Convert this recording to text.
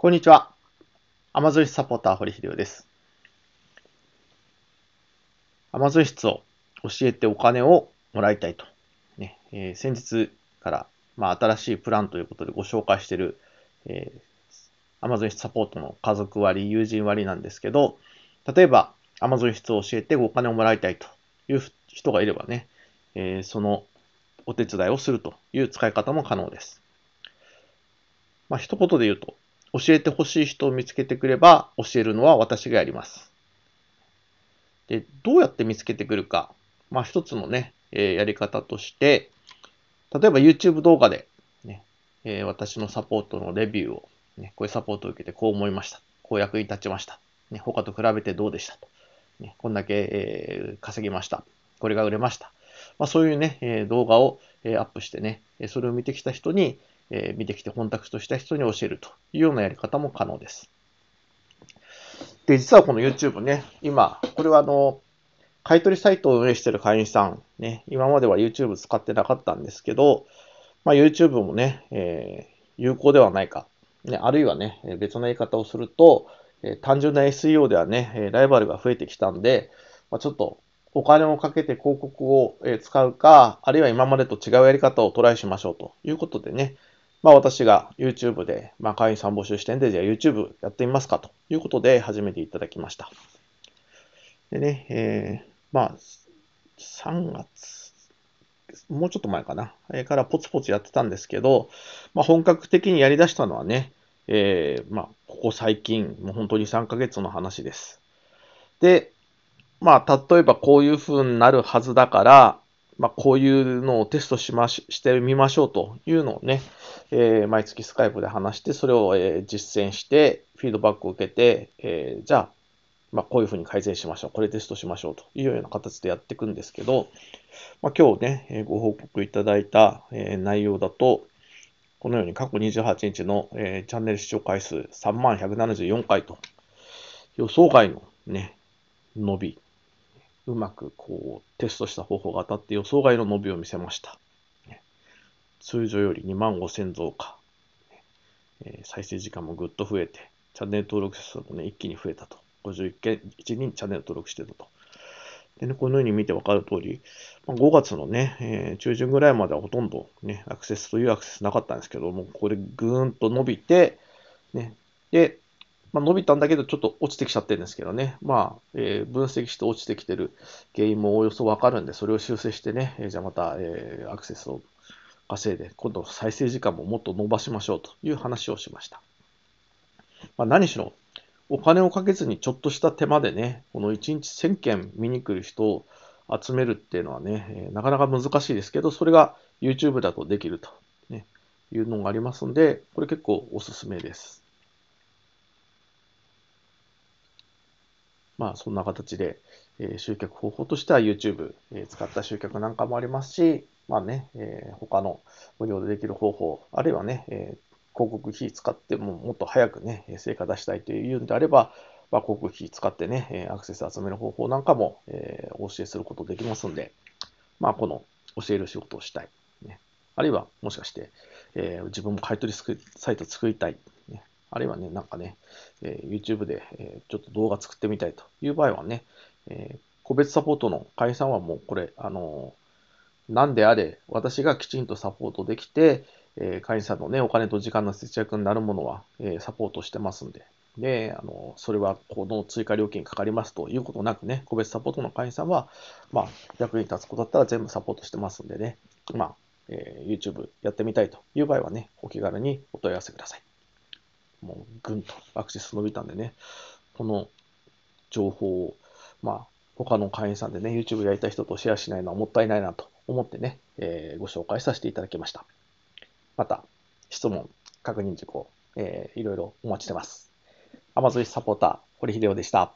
こんにちは。アマゾン室サポーター、堀秀夫です。アマゾン室を教えてお金をもらいたいと。ねえー、先日から、まあ、新しいプランということでご紹介している、えー、アマゾン室サポートの家族割、友人割なんですけど、例えば、アマゾ n 室を教えてお金をもらいたいという人がいればね、えー、そのお手伝いをするという使い方も可能です。まあ、一言で言うと、教えてほしい人を見つけてくれば教えるのは私がやります。で、どうやって見つけてくるか。まあ一つのね、えー、やり方として、例えば YouTube 動画でね、えー、私のサポートのレビューを、ね、こういうサポートを受けてこう思いました。こう役に立ちました。ね、他と比べてどうでしたと。ね、こんだけ、えー、稼ぎました。これが売れました。まあ、そういうね、え動画を、えアップしてね、それを見てきた人に、え見てきて本託とした人に教えるというようなやり方も可能です。で、実はこの YouTube ね、今、これはあの、買取サイトを運営してる会員さん、ね、今までは YouTube 使ってなかったんですけど、まあ、YouTube もね、えー、有効ではないか、ね、あるいはね、別の言い方をすると、えー、単純な SEO ではね、ライバルが増えてきたんで、まあ、ちょっとお金をかけて広告を使うか、あるいは今までと違うやり方をトライしましょうということでね、まあ私が YouTube で、まあ会員さん募集してんで、じゃあ YouTube やってみますかということで始めていただきました。でね、えー、まあ、3月、もうちょっと前かな、えー、からポツポツやってたんですけど、まあ本格的にやり出したのはね、えー、まあ、ここ最近、もう本当に3ヶ月の話です。で、まあ、例えばこういう風になるはずだから、まあ、こういうのをテストしまししてみましょうというのをね、えー、毎月スカイプで話して、それを、えー、実践して、フィードバックを受けて、えー、じゃあ、まあ、こういうふうに改善しましょう、これテストしましょうというような形でやっていくんですけど、まあ、今日ね、えー、ご報告いただいた、えー、内容だと、このように過去28日の、えー、チャンネル視聴回数3 174回と、予想外のね、伸びうまくこうテストした方法が当たって予想外の伸びを見せました。通常より2万5000増加、え再生時間もぐっと増えて、チャンネル登録者数もね、一気に増えたと。51件、1人チャンネル登録してたと。でね、このように見てわかる通り、ま5月のね、えー、中旬ぐらいまではほとんどね、アクセスというアクセスなかったんですけども、これぐーんと伸びて、ね、で、まあ、伸びたんだけど、ちょっと落ちてきちゃってるんですけどね、まあ、えー、分析して落ちてきてる原因もおおよそわかるんで、それを修正してね、えー、じゃあまた、えー、アクセスを稼いで、今度再生時間ももっと伸ばしましょうという話をしました。まあ、何しろ、お金をかけずにちょっとした手間でね、この1日1000件見に来る人を集めるっていうのはね、なかなか難しいですけど、それが YouTube だとできると、ね、いうのがありますんで、これ結構おすすめです。まあ、そんな形で、えー、集客方法としては YouTube、えー、使った集客なんかもありますし、まあね、えー、他の無料でできる方法、あるいはね、え広告費使ってももっと早くね、成果出したいというんであれば、まあ、広告費使ってね、アクセス集める方法なんかも、えお教えすることできますんで、まあ、この教える仕事をしたい。ね、あるいは、もしかして、え自分も買い取りサイト作りたい。あるいはね、なんかね、えー、YouTube で、えちょっと動画作ってみたいという場合はね、え個別サポートの解散はもうこれ、あのなんであれ、私がきちんとサポートできて、えー、会員さんのね、お金と時間の節約になるものは、えー、サポートしてますんで、で、あの、それは、この追加料金かかりますということなくね、個別サポートの会員さんは、まあ、役に立つことだったら全部サポートしてますんでね、まあ、えー、YouTube やってみたいという場合はね、お気軽にお問い合わせください。もうぐんとアクセス伸びたんでね、この情報を、まあ、他の会員さんでね、YouTube やりたい人とシェアしないのはもったいないなと思ってね、えー、ご紹介させていただきました。また、質問、確認事項、えー、いろいろお待ちしてます。Amazon サポーター、堀秀夫でした。